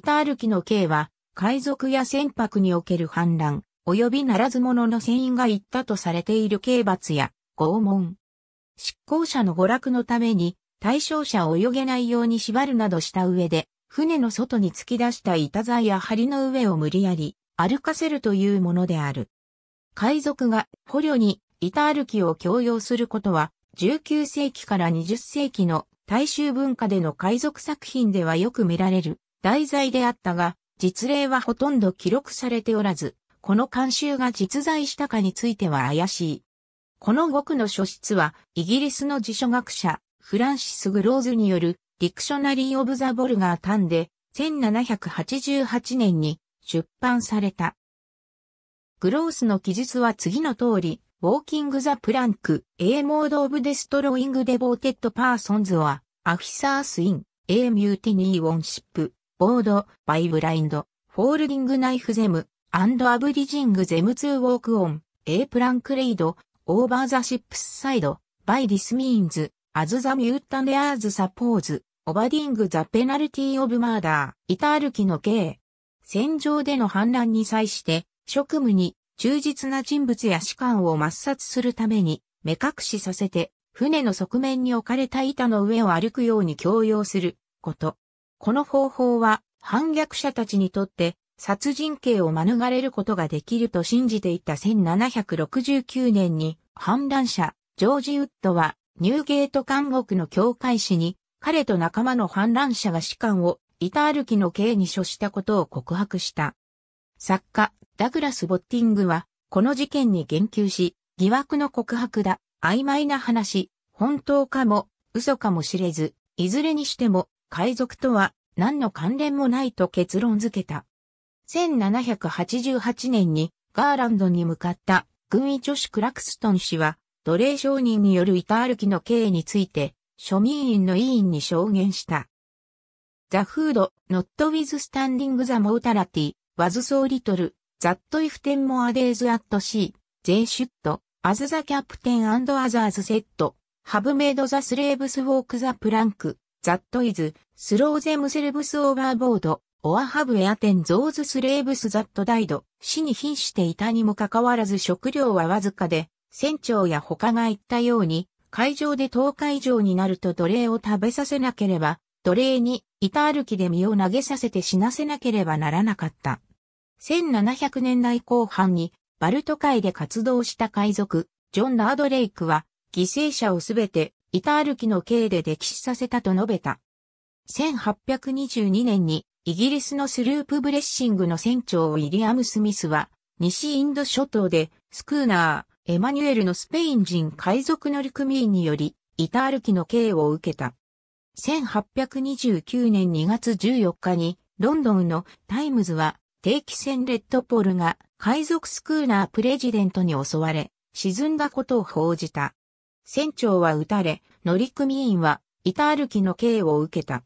板歩きの刑は、海賊や船舶における反乱、及びならず者の船員が行ったとされている刑罰や、拷問。執行者の娯楽のために、対象者を泳げないように縛るなどした上で、船の外に突き出した板材や梁の上を無理やり歩かせるというものである。海賊が捕虜に板歩きを強要することは、19世紀から20世紀の大衆文化での海賊作品ではよく見られる題材であったが、実例はほとんど記録されておらず、この慣習が実在したかについては怪しい。この語句の書質は、イギリスの辞書学者、フランシス・グローズによる、ディクショナリー・オブ・ザ・ボルガー・タンで、1788年に出版された。グロースの記述は次の通り、ウォーキング・ザ・プランク、A モード・オブ・デストロイング・デボーテッド・パーソンズは、アフィサース・イン、A ミューティニー・ウォンシップ、ボード、バイブラインド、フォールディングナイフゼム、アンドアブリジングゼムツーウォークオン、エープランクレイド、オーバーザシップスサイド、バイディスミーンズ、アズザミュータネアーズサポーズ、オバディングザペナルティーオブマーダー、イタールキの刑。戦場での反乱に際して、職務に忠実な人物や士官を抹殺するために、目隠しさせて、船の側面に置かれた板の上を歩くように強要すること。この方法は反逆者たちにとって殺人刑を免れることができると信じていた1769年に反乱者ジョージ・ウッドはニューゲート監獄の教会士に彼と仲間の反乱者が士官を板歩きの刑に処したことを告白した。作家ダグラス・ボッティングはこの事件に言及し疑惑の告白だ曖昧な話本当かも嘘かもしれずいずれにしても海賊とは何の関連もないと結論付けた。1788年にガーランドに向かった軍医女子クラクストン氏は奴隷商人による板歩きの経緯について庶民院の委員に証言した。The food, not withstanding the mortality, was so little, that if ten more days at sea, they should, as the captain and others said, have made the slaves walk the plank, ザットイズ、スローゼムセルブスオーバーボード、オアハブエアテンゾーズスレーブスザットダイド、死に瀕していたにもかかわらず食料はわずかで、船長や他が言ったように、会場で10日以上になると奴隷を食べさせなければ、奴隷に板歩きで身を投げさせて死なせなければならなかった。1700年代後半にバルト海で活動した海賊、ジョン・ラードレイクは、犠牲者をすべて板歩きの刑で溺死させたと述べた。1822年にイギリスのスループブレッシングの船長ウィリアム・スミスは西インド諸島でスクーナー、エマニュエルのスペイン人海賊乗組員により板歩きの刑を受けた。1829年2月14日にロンドンのタイムズは定期船レッドポールが海賊スクーナープレジデントに襲われ沈んだことを報じた。船長は撃たれ、乗組員は板歩きの刑を受けた。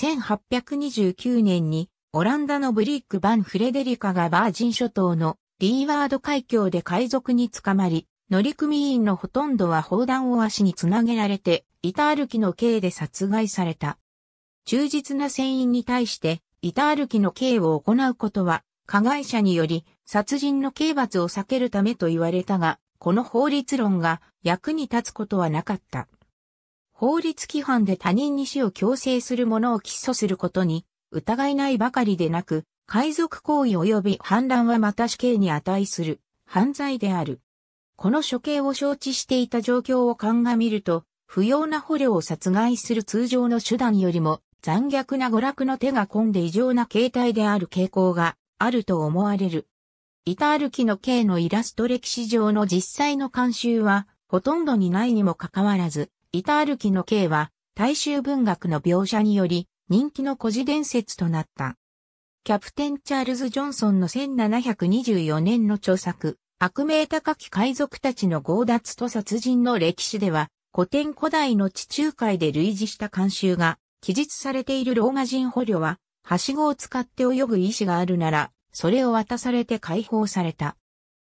1829年にオランダのブリック・バン・フレデリカがバージン諸島のリーワード海峡で海賊に捕まり、乗組員のほとんどは砲弾を足につなげられて、板歩きの刑で殺害された。忠実な船員に対して、板歩きの刑を行うことは、加害者により殺人の刑罰を避けるためと言われたが、この法律論が役に立つことはなかった。法律規範で他人に死を強制する者を起訴することに疑いないばかりでなく、海賊行為及び反乱はまた死刑に値する犯罪である。この処刑を承知していた状況を鑑みると、不要な捕虜を殺害する通常の手段よりも残虐な娯楽の手が込んで異常な形態である傾向があると思われる。板歩きの刑のイラスト歴史上の実際の慣習はほとんどにないにもかかわらず、板歩きの刑は、大衆文学の描写により、人気の孤児伝説となった。キャプテン・チャールズ・ジョンソンの1724年の著作、悪名高き海賊たちの強奪と殺人の歴史では、古典古代の地中海で類似した慣習が、記述されているローマ人捕虜は、はしごを使って泳ぐ意志があるなら、それを渡されて解放された。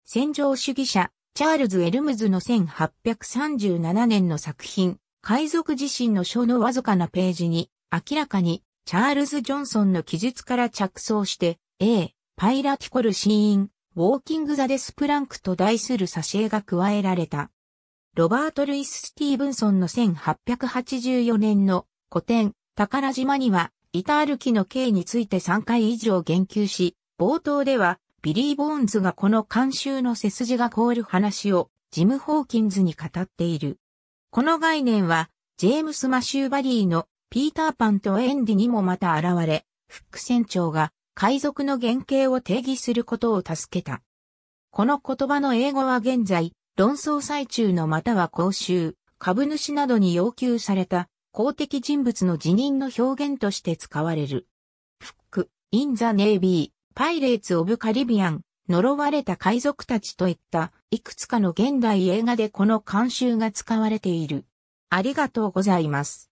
戦場主義者、チャールズ・エルムズの1837年の作品、海賊自身の書のわずかなページに、明らかに、チャールズ・ジョンソンの記述から着想して、A、パイラティコルシーン、ウォーキング・ザ・デス・プランクと題する挿絵が加えられた。ロバート・ルイス・スティーブンソンの1884年の古典、宝島には、板歩きの刑について3回以上言及し、冒頭では、ビリー・ボーンズがこの監修の背筋が凍る話をジム・ホーキンズに語っている。この概念は、ジェームス・マシューバリーのピーターパンとエンディにもまた現れ、フック船長が海賊の原型を定義することを助けた。この言葉の英語は現在、論争最中のまたは公衆、株主などに要求された公的人物の辞任の表現として使われる。フック、インザ・ネイビー。パイレーツ・オブ・カリビアン、呪われた海賊たちといった、いくつかの現代映画でこの監修が使われている。ありがとうございます。